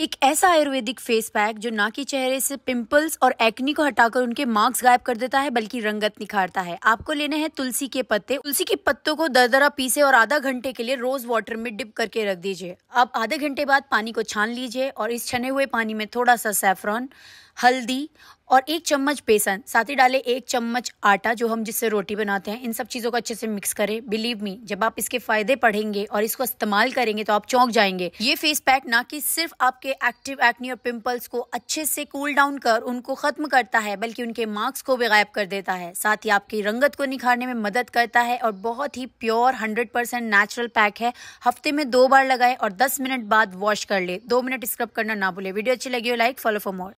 एक ऐसा Ayurvedic face pack जो ना कि चेहरे से पिंपल्स और एक्नी को हटाकर उनके मार्क्स गायब कर देता है बल्कि रंगत निखारता है आपको लेने हैं तुलसी के पत्ते तुलसी के पत्तों को दरदरा पीसे और आधा घंटे के लिए रोज वाटर में डिप करके रख दीजिए अब आधे घंटे बाद पानी को छान लीजिए और इस छने हुए पानी में थोड़ा सा सेफ्रॉन हल्दी और एक चम्मच बेसन साथ ही डालें एक चम्मच आटा जो हम जिससे रोटी बनाते हैं इन सब चीज़ों को अच्छे से मिक्स करें बिलीव मी जब आप इसके फायदे पढ़ेंगे और इसको इस्तेमाल करेंगे तो आप चौंक जाएंगे ये फेस पैक ना कि सिर्फ आपके एक्टिव एक्नी और पिंपल्स को अच्छे से कूल डाउन कर उनको खत्म करता है बल्कि उनके मार्क्स को भी गायब कर देता है साथ ही आपकी रंगत को निखारने में मदद करता है और बहुत ही pure hundred percent natural pack है हफ्ते में दो बार लगाए और दस मिनट बाद वॉश कर ले दो मिनट स्क्रब करना ना भूले वीडियो अच्छी लगी हो लाइक फॉलो फॉर मोर